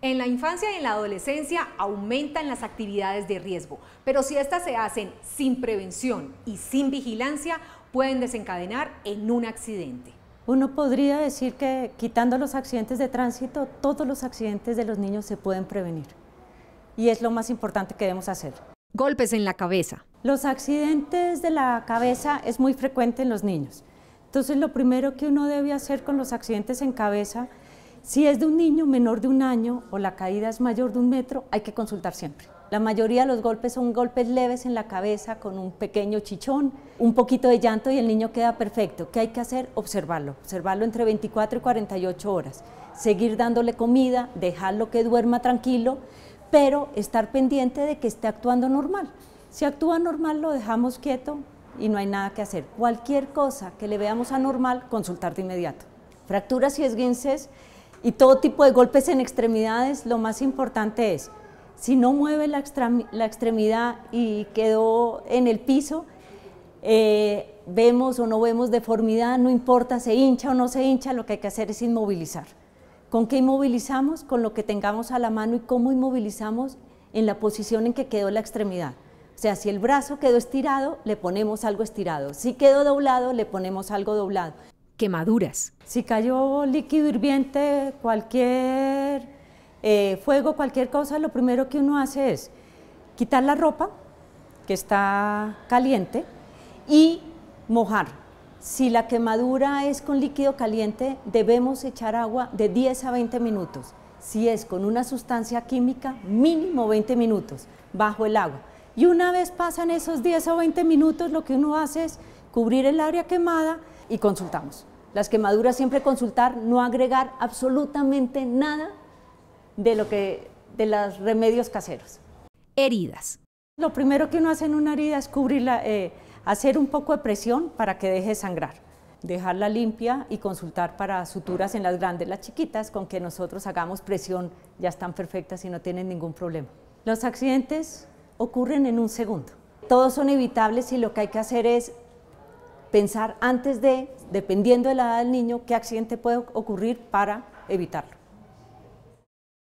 En la infancia y en la adolescencia aumentan las actividades de riesgo, pero si estas se hacen sin prevención y sin vigilancia, pueden desencadenar en un accidente. Uno podría decir que quitando los accidentes de tránsito, todos los accidentes de los niños se pueden prevenir. Y es lo más importante que debemos hacer. Golpes en la cabeza. Los accidentes de la cabeza es muy frecuente en los niños. Entonces lo primero que uno debe hacer con los accidentes en cabeza si es de un niño menor de un año o la caída es mayor de un metro, hay que consultar siempre. La mayoría de los golpes son golpes leves en la cabeza con un pequeño chichón, un poquito de llanto y el niño queda perfecto. ¿Qué hay que hacer? Observarlo, observarlo entre 24 y 48 horas, seguir dándole comida, dejarlo que duerma tranquilo, pero estar pendiente de que esté actuando normal. Si actúa normal lo dejamos quieto y no hay nada que hacer. Cualquier cosa que le veamos anormal, consultar de inmediato. Fracturas y esguinces y todo tipo de golpes en extremidades, lo más importante es, si no mueve la, extremidad y quedó en el piso, eh, vemos o no vemos deformidad, no importa, se hincha o no se hincha, lo que hay que hacer es inmovilizar. ¿Con qué inmovilizamos? Con lo que tengamos a la mano y cómo inmovilizamos en la posición en que quedó la extremidad. O sea, si el brazo quedó estirado, le ponemos algo estirado. Si quedó doblado, le ponemos algo doblado quemaduras. Si cayó líquido hirviente, cualquier eh, fuego, cualquier cosa, lo primero que uno hace es quitar la ropa que está caliente y mojar. Si la quemadura es con líquido caliente, debemos echar agua de 10 a 20 minutos. Si es con una sustancia química, mínimo 20 minutos bajo el agua. Y una vez pasan esos 10 o 20 minutos, lo que uno hace es cubrir el área quemada y consultamos. Las quemaduras siempre consultar, no agregar absolutamente nada de lo que de los remedios caseros. Heridas. Lo primero que uno hace en una herida es cubrirla, eh, hacer un poco de presión para que deje de sangrar, dejarla limpia y consultar para suturas en las grandes, las chiquitas, con que nosotros hagamos presión, ya están perfectas y no tienen ningún problema. Los accidentes ocurren en un segundo. Todos son evitables y lo que hay que hacer es pensar antes de, dependiendo de la edad del niño, qué accidente puede ocurrir para evitarlo.